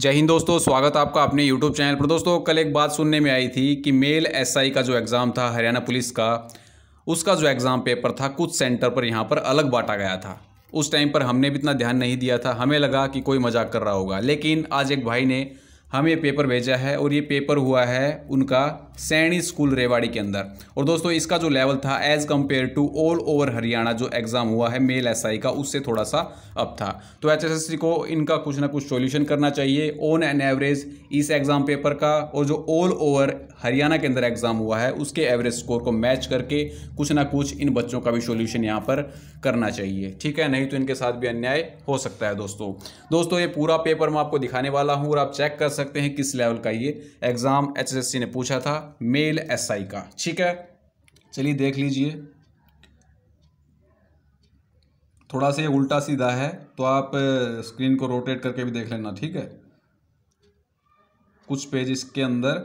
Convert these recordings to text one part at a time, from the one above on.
जय हिंद दोस्तों स्वागत आपका अपने यूट्यूब चैनल पर दोस्तों कल एक बात सुनने में आई थी कि मेल एसआई का जो एग्ज़ाम था हरियाणा पुलिस का उसका जो एग्ज़ाम पेपर था कुछ सेंटर पर यहाँ पर अलग बांटा गया था उस टाइम पर हमने भी इतना ध्यान नहीं दिया था हमें लगा कि कोई मजाक कर रहा होगा लेकिन आज एक भाई ने हमें पेपर भेजा है और ये पेपर हुआ है उनका सैणी स्कूल रेवाड़ी के अंदर और दोस्तों इसका जो लेवल था as compared to all over Haryana जो एग्ज़ाम हुआ है मेल एसआई का उससे थोड़ा सा अप था तो एचएसएससी को इनका कुछ ना कुछ सॉल्यूशन करना चाहिए ऑन एन एवरेज इस एग्ज़ाम पेपर का और जो ऑल ओवर हरियाणा के अंदर एग्ज़ाम हुआ है उसके एवरेज स्कोर को मैच करके कुछ ना कुछ इन बच्चों का भी सोल्यूशन यहाँ पर करना चाहिए ठीक है नहीं तो इनके साथ भी अन्याय हो सकता है दोस्तों दोस्तों ये पूरा पेपर मैं आपको दिखाने वाला हूँ और आप चेक कर सकते सकते हैं किस लेवल का ये एग्ज़ाम एचएसएससी ने पूछा था मेल एसआई का ठीक है चलिए देख लीजिए थोड़ा सा ये उल्टा सीधा है तो आप स्क्रीन को रोटेट करके भी देख लेना ठीक है कुछ पेज इसके अंदर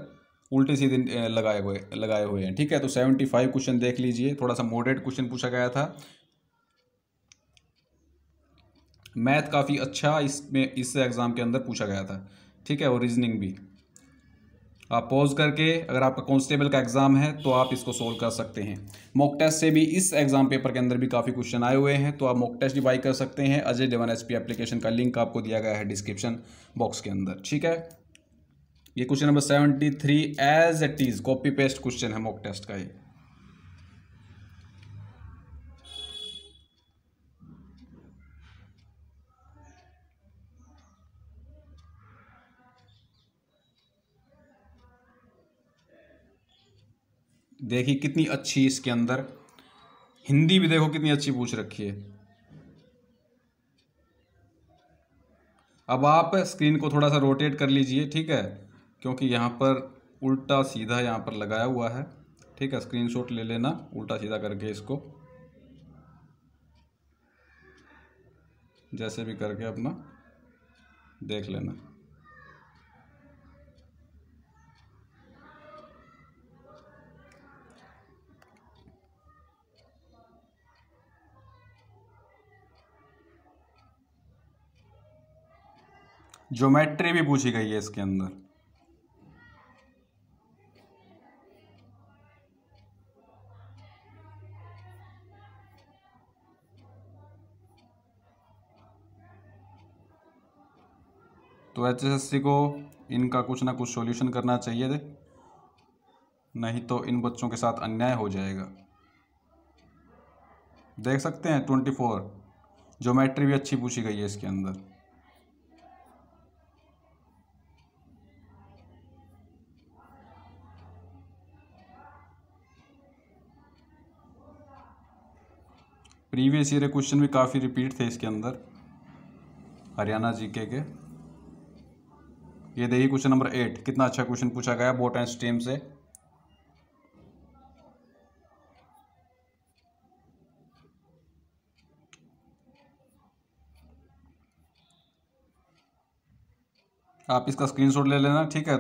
उल्टे सीधे लगाए हुए लगाए हुए हैं ठीक है तो सेवेंटी फाइव क्वेश्चन देख लीजिए थोड़ा सा मोडरेट क्वेश्चन पूछा गया था मैथ काफ़ी अच्छा इसमें इस एग्ज़ाम के अंदर पूछा गया था ठीक है और रीजनिंग भी आप पॉज करके अगर आपका कॉन्स्टेबल का एग्ज़ाम है तो आप इसको सोल्व कर सकते हैं मॉक टेस्ट से भी इस एग्ज़ाम पेपर के अंदर भी काफ़ी क्वेश्चन आए हुए हैं तो आप मॉक टेस्ट डिवाई कर सकते हैं अजय डेवन एस पी एप्लीकेशन का लिंक आपको दिया गया है डिस्क्रिप्शन बॉक्स के अंदर ठीक है ये question number seventy three as it is copy paste question है मॉक टेस्ट का ये देखिए कितनी अच्छी इसके अंदर हिंदी भी देखो कितनी अच्छी पूछ रखी है अब आप स्क्रीन को थोड़ा सा रोटेट कर लीजिए ठीक है क्योंकि यहाँ पर उल्टा सीधा यहाँ पर लगाया हुआ है ठीक है स्क्रीनशॉट ले लेना उल्टा सीधा करके इसको जैसे भी करके अपना देख लेना ज्योमेट्री भी पूछी गई है इसके अंदर तो एच को इनका कुछ ना कुछ सॉल्यूशन करना चाहिए थे नहीं तो इन बच्चों के साथ अन्याय हो जाएगा देख सकते हैं ट्वेंटी फोर ज्योमेट्री भी अच्छी पूछी गई है इसके अंदर प्रीवियस ईयर क्वेश्चन भी काफ़ी रिपीट थे इसके अंदर हरियाणा जीके के ये देखिए क्वेश्चन नंबर एट कितना अच्छा क्वेश्चन पूछा गया बोट एंड स्टेम से आप इसका स्क्रीनशॉट ले लेना ठीक है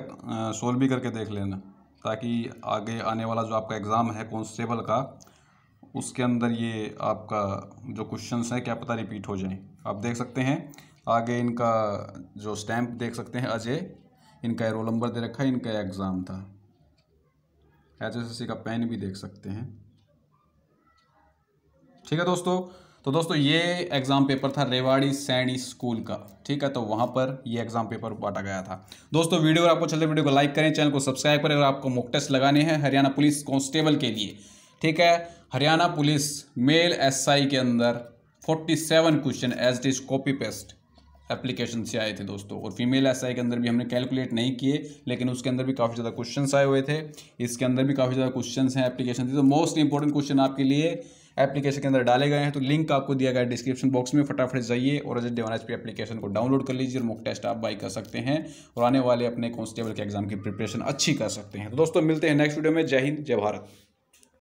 सोल्व भी करके देख लेना ताकि आगे आने वाला जो आपका एग्ज़ाम है कॉन्स्टेबल का उसके अंदर ये आपका जो क्वेश्चंस हैं क्या पता रिपीट हो जाएं आप देख सकते हैं आगे इनका जो स्टैम्प देख सकते हैं अजय इनका रोल नंबर दे रखा है इनका एग्ज़ाम था एच का पेन भी देख सकते हैं ठीक है दोस्तों तो दोस्तों ये एग्ज़ाम पेपर था रेवाड़ी सैनी स्कूल का ठीक है तो वहाँ पर ये एग्ज़ाम पेपर बांटा गया था दोस्तों वीडियो आपको चलते वीडियो को लाइक करें चैनल को सब्सक्राइब करें और आपको मोक टेस्ट लगाने हैं हरियाणा पुलिस कांस्टेबल के लिए ठीक है हरियाणा पुलिस मेल एसआई के अंदर 47 question as this copy paste application से आए थे दोस्तों और फीमेल एस के अंदर भी हमने कैलकुलेट नहीं किए लेकिन उसके अंदर भी काफ़ी ज़्यादा क्वेश्चन आए हुए थे इसके अंदर भी काफ़ी ज़्यादा क्वेश्चन हैं एप्लीकेशन थे तो मोस्ट इंपॉर्टेंट क्वेश्चन आपके लिए एप्लीकेशन के अंदर डाले गए हैं तो लिंक आपको दिया गया डिस्क्रिप्शन बॉक्स में फटाफट जाइए और अजय देवान एच एप्लीकेशन को डाउनलोड कर लीजिए और मुख टेस्ट आप बाई कर सकते हैं और आने वाले अपने कॉन्स्टेबल के एग्जाम की प्रिपरेशन अच्छी कर सकते हैं तो दोस्तों मिलते हैं नेक्स्ट वीडियो में जय हिंद जय भारत